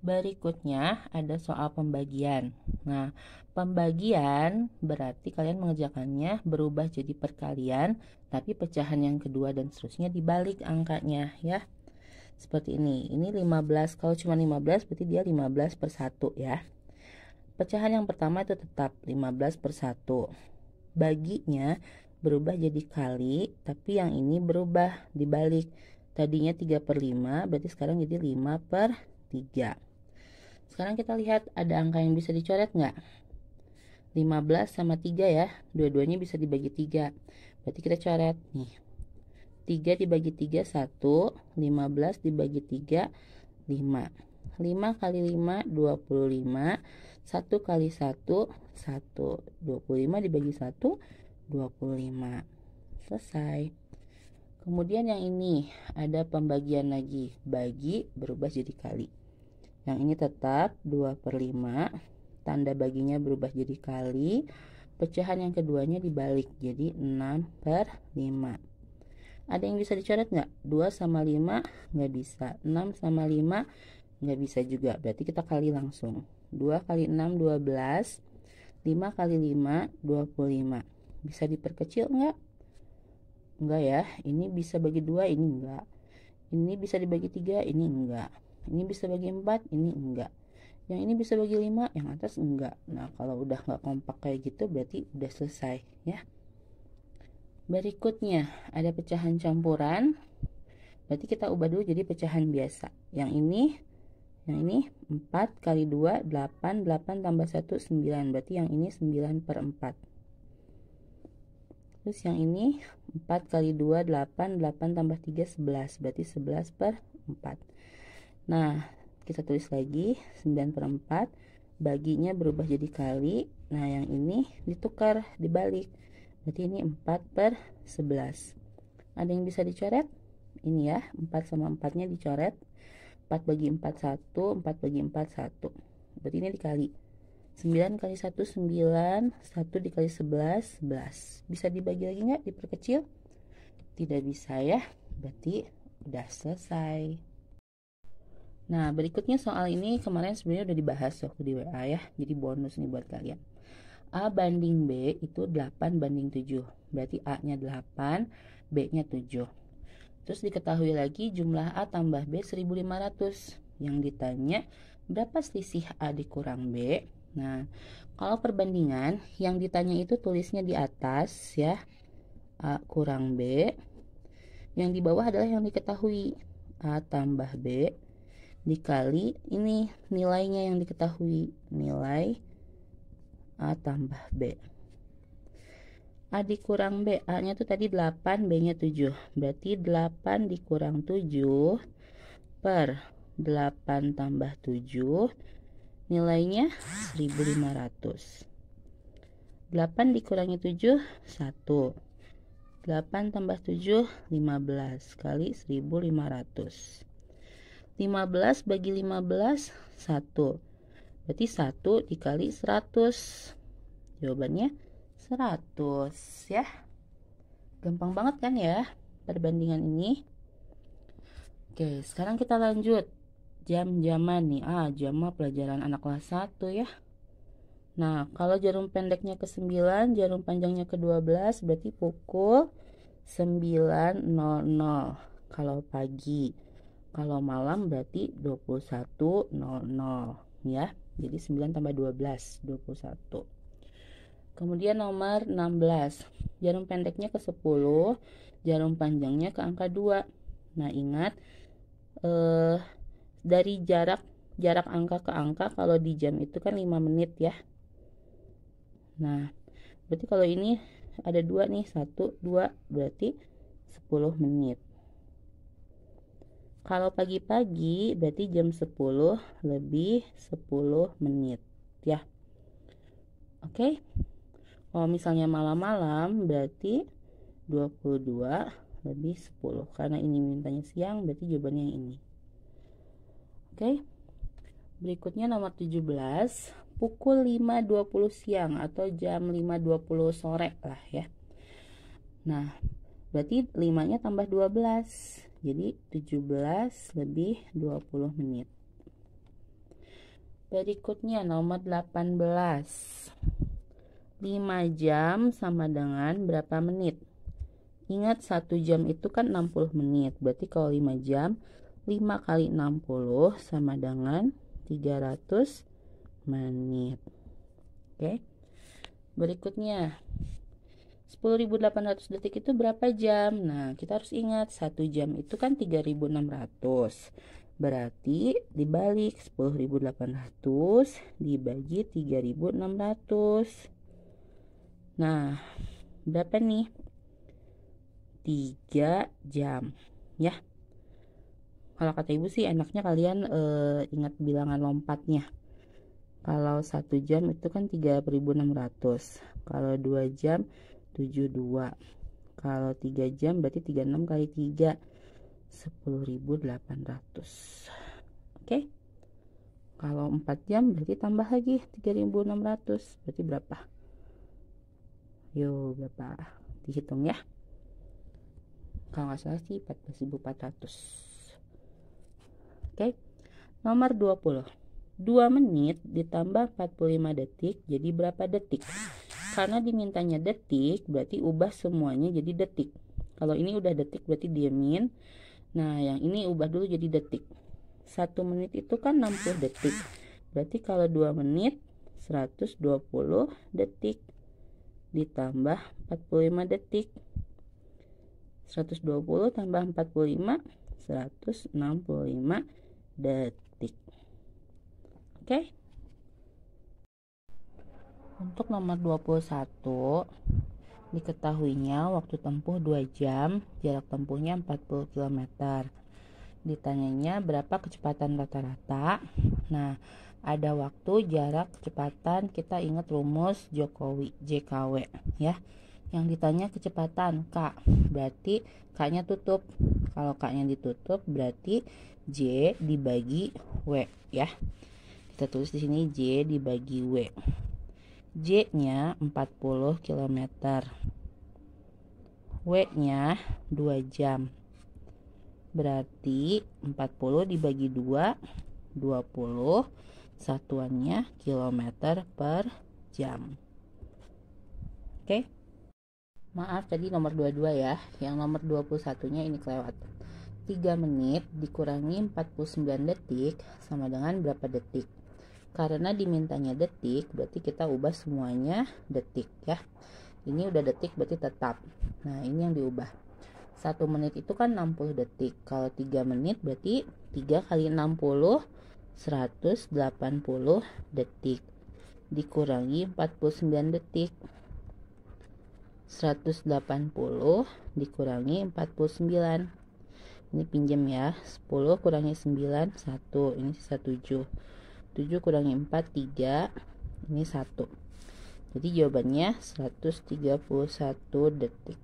Berikutnya ada soal pembagian. Nah, pembagian berarti kalian mengerjakannya berubah jadi perkalian, tapi pecahan yang kedua dan seterusnya dibalik angkanya ya. Seperti ini. Ini 15, kalau cuma 15 berarti dia 15 per 1 ya. Pecahan yang pertama itu tetap 15 per 1. Baginya berubah jadi kali, tapi yang ini berubah dibalik. Tadinya 3 per 5, berarti sekarang jadi 5 per 3 sekarang kita lihat ada angka yang bisa dicoret nggak 15 sama 3 ya dua-duanya bisa dibagi 3 berarti kita coret nih 3 dibagi 3 1 15 dibagi 3 5 5 kali 5 25 1 kali 1 1 25 dibagi 1 25 selesai kemudian yang ini ada pembagian lagi bagi berubah jadi kali yang nah, ini tetap 2 per 5. Tanda baginya berubah jadi kali. Pecahan yang keduanya dibalik. Jadi 6 per 5. Ada yang bisa dicoret nggak? 2 sama 5 nggak bisa. 6 sama 5 nggak bisa juga. Berarti kita kali langsung. 2 kali 6 12. 5 kali 5 25. Bisa diperkecil nggak? Enggak ya. Ini bisa bagi dua, ini enggak. Ini bisa dibagi tiga, ini enggak ini bisa bagi empat ini enggak yang ini bisa bagi lima yang atas enggak nah kalau udah nggak kompak kayak gitu berarti udah selesai ya berikutnya ada pecahan campuran berarti kita ubah dulu jadi pecahan biasa yang ini yang ini 4 kali 2 8 8 tambah 1 9 berarti yang ini 9 per 4 terus yang ini 4 kali 2 8 8 tambah 3 11 berarti 11 per 4 nah kita tulis lagi 9 per 4 baginya berubah jadi kali nah yang ini ditukar dibalik berarti ini 4 per 11 ada yang bisa dicoret ini ya 4 sama 4 nya dicoret 4 bagi 4 1 4 bagi 4 1 berarti ini dikali 9 kali 1 9 1 dikali 11 11 bisa dibagi lagi nggak diperkecil tidak bisa ya berarti udah selesai Nah, berikutnya soal ini kemarin sebenarnya udah dibahas waktu di WA ya. Jadi bonus nih buat kalian. A banding B itu 8 banding 7. Berarti A-nya 8, B-nya 7. Terus diketahui lagi jumlah A tambah B 1500. Yang ditanya berapa selisih A dikurang B? Nah, kalau perbandingan yang ditanya itu tulisnya di atas ya. A kurang B. Yang di bawah adalah yang diketahui. A tambah B dikali ini nilainya yang diketahui nilai A tambah B A dikurang B A nya tuh tadi 8 B nya 7 berarti 8 dikurang 7 per 8 tambah 7 nilainya 1500 8 dikurangi 7 1 8 tambah 7 15 kali 1500 15 bagi 15 1 berarti 1 dikali 100 jawabannya 100 ya gampang banget kan ya perbandingan ini oke sekarang kita lanjut jam-jaman nih ah jama pelajaran anak kelas 1 ya Nah, kalau jarum pendeknya ke 9, jarum panjangnya ke 12, berarti pukul 9.00 kalau pagi kalau malam berarti 21.00 ya jadi 9 tambah 12 21 kemudian nomor 16 jarum pendeknya ke 10 jarum panjangnya ke angka 2 nah ingat eh, dari jarak jarak angka ke angka kalau di jam itu kan 5 menit ya nah berarti kalau ini ada dua nih satu dua berarti 10 menit kalau pagi-pagi berarti jam 10 lebih 10 menit ya. Oke. Okay? Kalau misalnya malam-malam berarti 22 lebih 10 karena ini mintanya siang berarti jawabannya yang ini. Oke. Okay? Berikutnya nomor 17 pukul 5.20 siang atau jam 5.20 sore lah ya. Nah, berarti 5-nya tambah 12 jadi 17 lebih 20 menit berikutnya nomor 18 5 jam sama dengan berapa menit ingat 1 jam itu kan 60 menit berarti kalau 5 jam 5 kali 60 sama dengan 300 menit oke berikutnya 10.800 detik itu berapa jam? Nah, kita harus ingat 1 jam itu kan 3.600. Berarti dibalik 10.800 dibagi 3.600. Nah, berapa nih? 3 jam, ya. Kalau kata ibu sih enaknya kalian eh, ingat bilangan lompatnya. Kalau 1 jam itu kan 3.600. Kalau 2 jam 72 kalau 3 jam berarti 36 kali 3 10.800 oke okay. kalau 4 jam berarti tambah lagi 3.600 berarti berapa yo berapa dihitung ya kalau nggak salah sih 14.400 oke okay. nomor 20 2 menit ditambah 45 detik jadi berapa detik karena dimintanya detik, berarti ubah semuanya jadi detik. Kalau ini udah detik berarti diamin. Nah, yang ini ubah dulu jadi detik. Satu menit itu kan 60 detik. Berarti kalau 2 menit 120 detik ditambah 45 detik. 120 tambah 45 165 detik. Oke. Okay? Untuk nomor 21 diketahuinya waktu tempuh 2 jam, jarak tempuhnya 40 km. Ditanyanya berapa kecepatan rata-rata? Nah, ada waktu, jarak, kecepatan, kita ingat rumus Jokowi JKW ya. Yang ditanya kecepatan K, berarti K-nya tutup. Kalau K-nya ditutup berarti J dibagi W ya kita tulis di sini J dibagi W. J-nya 40 km. W-nya 2 jam. Berarti 40 dibagi 2, 20 satuannya kilometer per jam. Oke. Okay? Maaf tadi nomor 22 ya. Yang nomor 21-nya ini kelewat. 3 menit dikurangi 49 detik sama dengan berapa detik? karena dimintanya detik berarti kita ubah semuanya detik ya ini udah detik berarti tetap nah ini yang diubah satu menit itu kan 60 detik kalau 3 menit berarti 3 kali 60 180 detik dikurangi 49 detik 180 dikurangi 49 ini pinjam ya 10 kurangi 9 1 ini sisa 7 7 kurangi 4 3 ini 1 jadi jawabannya 131 detik